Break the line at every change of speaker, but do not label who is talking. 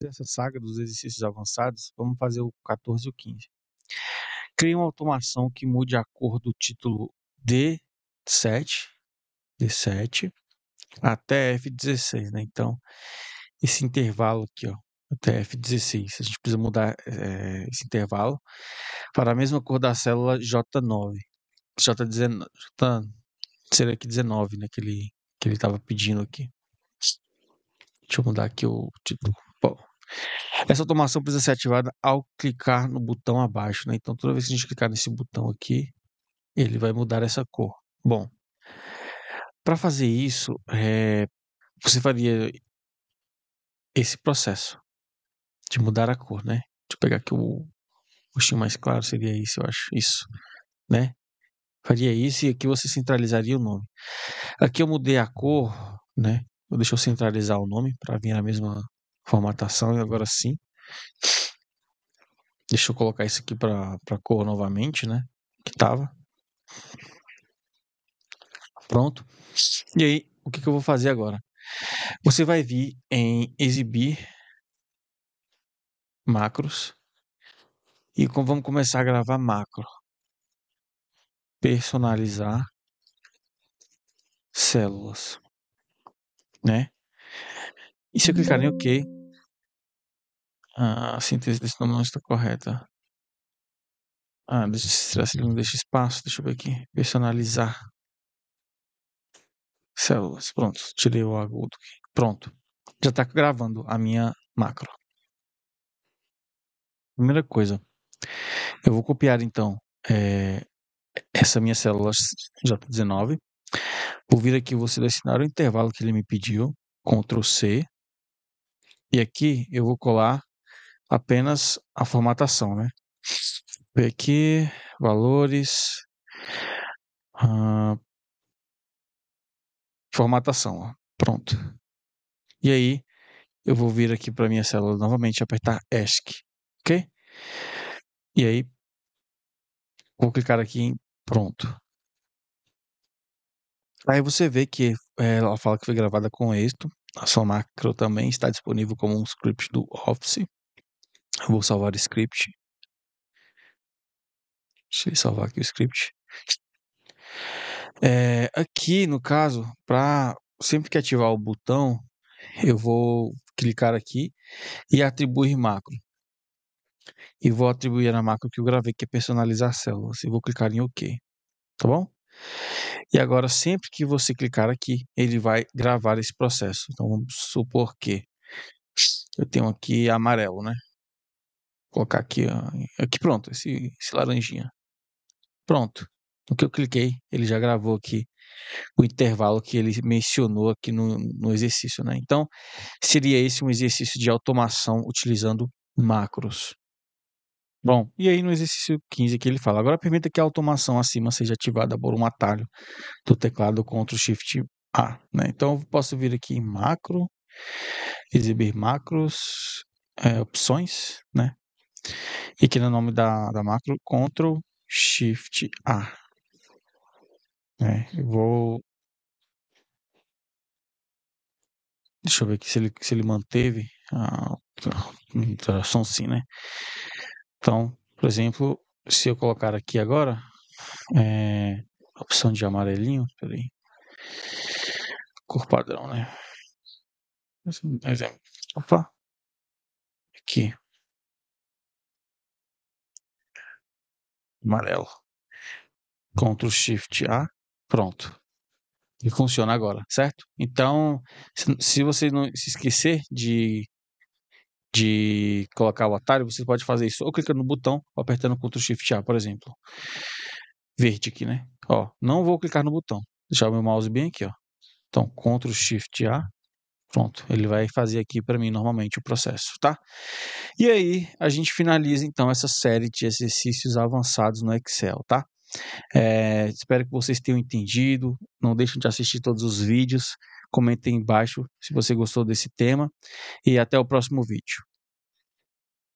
dessa saga dos exercícios avançados, vamos fazer o 14 e o 15. Crie uma automação que mude a cor do título D7, D7 até F16, né? Então, esse intervalo aqui, ó, até F16, a gente precisa mudar é, esse intervalo para a mesma cor da célula J9, J19, J, seria aqui 19, né, que ele estava que ele pedindo aqui. Deixa eu mudar aqui o título. Essa automação precisa ser ativada ao clicar no botão abaixo, né? Então, toda vez que a gente clicar nesse botão aqui, ele vai mudar essa cor. Bom, para fazer isso, é, você faria esse processo de mudar a cor, né? Deixa eu pegar aqui o roxinho mais claro, seria isso, eu acho, isso, né? Faria isso e aqui você centralizaria o nome. Aqui eu mudei a cor, né? Deixa eu centralizar o nome para vir na mesma formatação e agora sim. Deixa eu colocar isso aqui para cor novamente, né? Que tava. Pronto. E aí, o que, que eu vou fazer agora? Você vai vir em exibir macros e vamos começar a gravar macro. Personalizar células, né? E se eu clicar em OK, ah, a síntese desse nome não está correta. Ah, deixa, será que ele não deixa espaço? Deixa eu ver aqui. Personalizar. Células. Pronto. Tirei o agudo aqui. Pronto. Já está gravando a minha macro. Primeira coisa. Eu vou copiar então é, essa minha célula J19. Vou vir aqui, vou selecionar o intervalo que ele me pediu. Ctrl C. E aqui eu vou colar apenas a formatação, né? aqui, valores, uh, formatação, ó. pronto. E aí, eu vou vir aqui para minha célula novamente apertar ESC, ok? E aí, vou clicar aqui em pronto. Aí você vê que eh, ela fala que foi gravada com êxito. A sua macro também está disponível como um script do Office. Eu vou salvar o script. Deixa eu salvar aqui o script. É, aqui, no caso, para sempre que ativar o botão, eu vou clicar aqui e atribuir macro. E vou atribuir a macro que eu gravei, que é personalizar células. Assim, e vou clicar em OK. Tá bom? E agora, sempre que você clicar aqui, ele vai gravar esse processo. Então, vamos supor que eu tenho aqui amarelo, né? colocar aqui, aqui pronto, esse, esse laranjinha. Pronto. No que eu cliquei, ele já gravou aqui o intervalo que ele mencionou aqui no, no exercício, né? Então, seria esse um exercício de automação utilizando macros. Bom, e aí no exercício 15 que ele fala, agora permita que a automação acima seja ativada por um atalho do teclado Ctrl Shift A, né? Então, eu posso vir aqui em macro, exibir macros, é, opções, né? E aqui no nome da, da macro, Ctrl Shift A. É, vou. Deixa eu ver aqui se ele, se ele manteve a interação sim, né? Então, por exemplo, se eu colocar aqui agora, é, a opção de amarelinho, peraí, cor padrão, né? Exemplo. Opa! Aqui, amarelo. Ctrl Shift A, pronto. E funciona agora, certo? Então, se você não se esquecer de, de colocar o atalho, você pode fazer isso ou clicando no botão ou apertando Ctrl Shift A, por exemplo. Verde aqui, né? Ó, não vou clicar no botão. Deixar o meu mouse bem aqui, ó. Então, Ctrl Shift A, Pronto, ele vai fazer aqui para mim normalmente o processo, tá? E aí a gente finaliza então essa série de exercícios avançados no Excel, tá? É, espero que vocês tenham entendido. Não deixem de assistir todos os vídeos. Comentem embaixo se você gostou desse tema. E até o próximo vídeo.